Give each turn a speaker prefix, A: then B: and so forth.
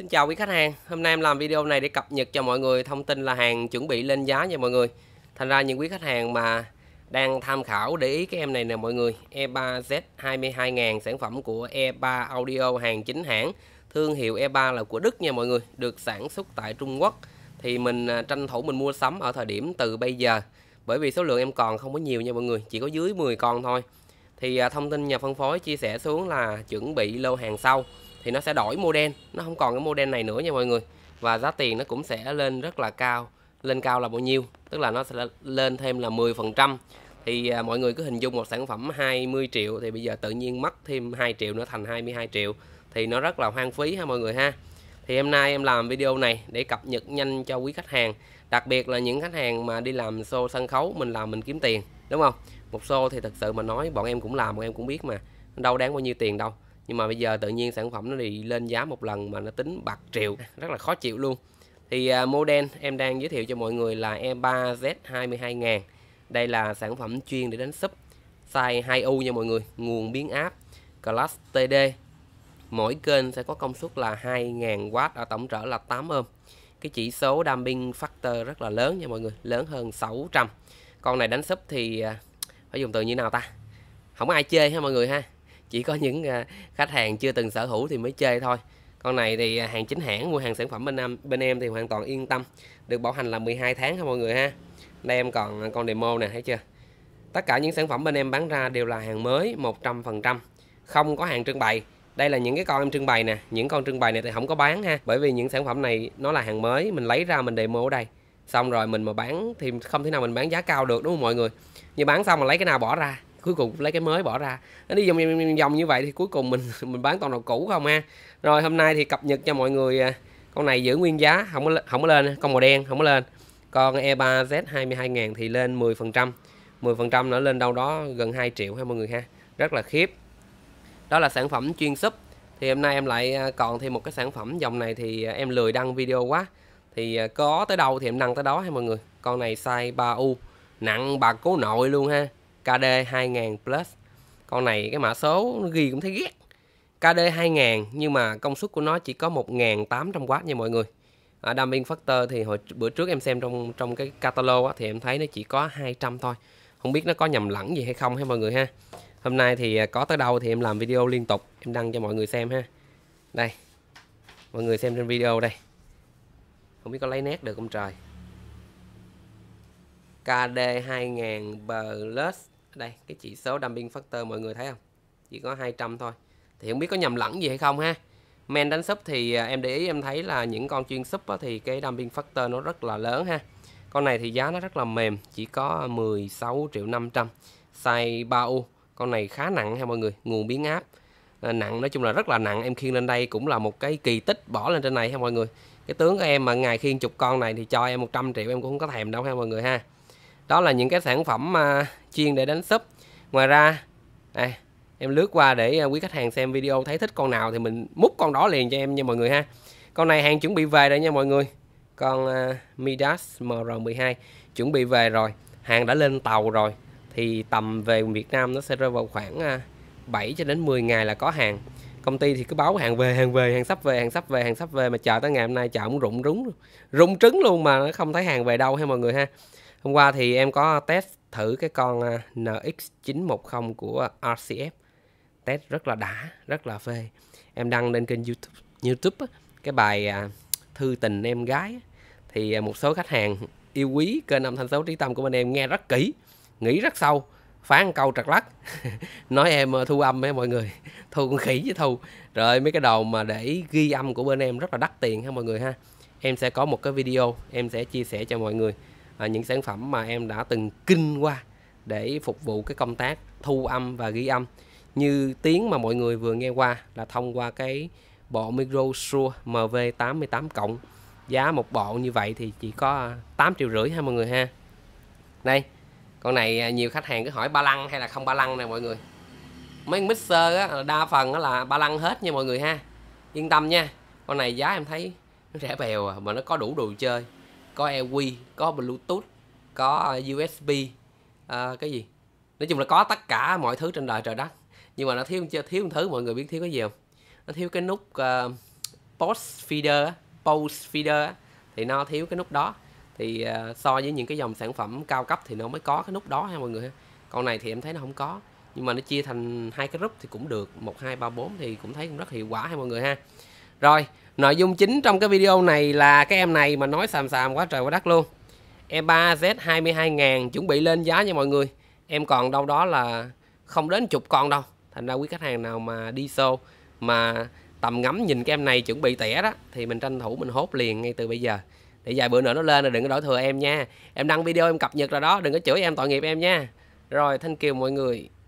A: Xin chào quý khách hàng, hôm nay em làm video này để cập nhật cho mọi người thông tin là hàng chuẩn bị lên giá nha mọi người Thành ra những quý khách hàng mà đang tham khảo để ý cái em này nè mọi người E3Z22000 sản phẩm của E3 Audio hàng chính hãng Thương hiệu E3 là của Đức nha mọi người, được sản xuất tại Trung Quốc Thì mình à, tranh thủ mình mua sắm ở thời điểm từ bây giờ Bởi vì số lượng em còn không có nhiều nha mọi người, chỉ có dưới 10 con thôi Thì à, thông tin nhà phân phối chia sẻ xuống là chuẩn bị lô hàng sau thì nó sẽ đổi model nó không còn cái model này nữa nha mọi người và giá tiền nó cũng sẽ lên rất là cao lên cao là bao nhiêu tức là nó sẽ lên thêm là 10 phần trăm thì à, mọi người cứ hình dung một sản phẩm 20 triệu thì bây giờ tự nhiên mất thêm 2 triệu nữa thành 22 triệu thì nó rất là hoang phí ha mọi người ha thì hôm nay em làm video này để cập nhật nhanh cho quý khách hàng đặc biệt là những khách hàng mà đi làm show sân khấu mình làm mình kiếm tiền đúng không một show thì thật sự mà nói bọn em cũng làm bọn em cũng biết mà đâu đáng bao nhiêu tiền đâu nhưng mà bây giờ tự nhiên sản phẩm nó đi lên giá một lần mà nó tính bạc triệu rất là khó chịu luôn thì à, model em đang giới thiệu cho mọi người là E3 Z22000 đây là sản phẩm chuyên để đánh sub size 2U nha mọi người nguồn biến áp class TD mỗi kênh sẽ có công suất là 2000W ở tổng trở là 8 ohm cái chỉ số damping factor rất là lớn nha mọi người lớn hơn 600 con này đánh sub thì à, phải dùng từ như nào ta không ai chơi ha mọi người ha chỉ có những à, khách hàng chưa từng sở hữu thì mới chơi thôi con này thì à, hàng chính hãng mua hàng sản phẩm bên em bên em thì hoàn toàn yên tâm được bảo hành là 12 tháng ha mọi người ha đây em còn à, con demo nè thấy chưa tất cả những sản phẩm bên em bán ra đều là hàng mới 100% không có hàng trưng bày đây là những cái con em trưng bày nè những con trưng bày này thì không có bán ha bởi vì những sản phẩm này nó là hàng mới mình lấy ra mình demo ở đây xong rồi mình mà bán thì không thể nào mình bán giá cao được đúng không mọi người như bán xong mà lấy cái nào bỏ ra cuối cùng lấy cái mới bỏ ra nó đi vòng vòng như vậy thì cuối cùng mình mình bán toàn đồ cũ không ha rồi hôm nay thì cập nhật cho mọi người à, con này giữ nguyên giá không có không có lên con màu đen không có lên con E3 Z 22.000 thì lên 10% 10% nữa lên đâu đó gần 2 triệu ha mọi người ha rất là khiếp đó là sản phẩm chuyên súp thì hôm nay em lại à, còn thêm một cái sản phẩm dòng này thì à, em lười đăng video quá thì có tới đâu thì em đăng tới đó ha mọi người con này size 3U nặng bạc cố nội luôn ha KD 2000 Plus con này cái mã số nó ghi cũng thấy ghét KD 2000 nhưng mà công suất của nó chỉ có 1800W nha mọi người à, Dumping Factor thì hồi bữa trước em xem trong trong cái catalog á, thì em thấy nó chỉ có 200 thôi không biết nó có nhầm lẫn gì hay không ha mọi người ha hôm nay thì à, có tới đâu thì em làm video liên tục em đăng cho mọi người xem ha đây mọi người xem trên video đây không biết có lấy nét được không trời KD 2000 Plus đây cái chỉ số dumping factor mọi người thấy không chỉ có 200 thôi thì không biết có nhầm lẫn gì hay không ha men đánh súp thì à, em để ý em thấy là những con chuyên súp thì cái dumping factor nó rất là lớn ha con này thì giá nó rất là mềm chỉ có 16 triệu 500 size 3U con này khá nặng ha mọi người nguồn biến áp ờ, nặng nói chung là rất là nặng em khiêng lên đây cũng là một cái kỳ tích bỏ lên trên này ha mọi người cái tướng của em mà ngày khiêng chục con này thì cho em 100 triệu em cũng không có thèm đâu ha mọi người ha đó là những cái sản phẩm mà chiên để đánh súp ngoài ra đây à, em lướt qua để à, quý khách hàng xem video thấy thích con nào thì mình múc con đó liền cho em nha mọi người ha con này hàng chuẩn bị về rồi nha mọi người con uh, Midas MR12 chuẩn bị về rồi hàng đã lên tàu rồi thì tầm về Việt Nam nó sẽ rơi vào khoảng uh, 7 cho đến 10 ngày là có hàng công ty thì cứ báo hàng về hàng về hàng sắp về hàng sắp về hàng sắp về mà chờ tới ngày hôm nay chờ cũng rụng rúng rụng trứng luôn mà nó không thấy hàng về đâu ha mọi người ha Hôm qua thì em có test thử cái con à, NX910 của RCF. Test rất là đã, rất là phê. Em đăng lên kênh YouTube, YouTube cái bài à, thư tình em gái thì à, một số khách hàng yêu quý kênh âm thanh số trí tâm của bên em nghe rất kỹ, nghĩ rất sâu phán câu trật lắc nói em thu âm ấy mọi người thu con khỉ với thu rồi mấy cái đầu mà để ghi âm của bên em rất là đắt tiền ha mọi người ha em sẽ có một cái video em sẽ chia sẻ cho mọi người à, những sản phẩm mà em đã từng kinh qua để phục vụ cái công tác thu âm và ghi âm như tiếng mà mọi người vừa nghe qua là thông qua cái bộ micro Shure MV88 cộng giá một bộ như vậy thì chỉ có 8 triệu rưỡi ha mọi người ha đây con này à, nhiều khách hàng cứ hỏi ba lăng hay là không ba lăng nè mọi người mấy mixer á, đa phần á là ba lăng hết nha mọi người ha yên tâm nha con này giá em thấy nó rẻ bèo à mà nó có đủ đồ chơi có EQ có Bluetooth có ờ, USB à, ờ, cái gì nói chung là có tất cả mọi thứ trên đời trời đất nhưng mà nó thiếu thiếu một thứ mọi người biết thiếu cái gì không nó thiếu cái nút uh, post feeder post feeder thì nó thiếu cái nút đó thì uh, so với những cái dòng sản phẩm cao cấp thì nó mới có cái nút đó ha mọi người con này thì em thấy nó không có nhưng mà nó chia thành hai cái group thì cũng được một hai ba bốn thì cũng thấy cũng rất hiệu quả ha mọi người ha rồi, nội dung chính trong cái video này là cái em này mà nói sàm sàm quá trời quá đất luôn. E3 z 22.000 chuẩn bị lên giá nha mọi người. Em còn đâu đó là không đến chục con đâu. Thành ra quý khách hàng nào mà đi show mà tầm ngắm nhìn cái em này chuẩn bị tẻ đó thì mình tranh thủ mình hốt liền ngay từ bây giờ. Để vài bữa nữa nó lên rồi đừng có đổi thừa em nha. Em đăng video em cập nhật rồi đó, đừng có chửi em tội nghiệp em nha. Rồi, thanh kiều mọi người.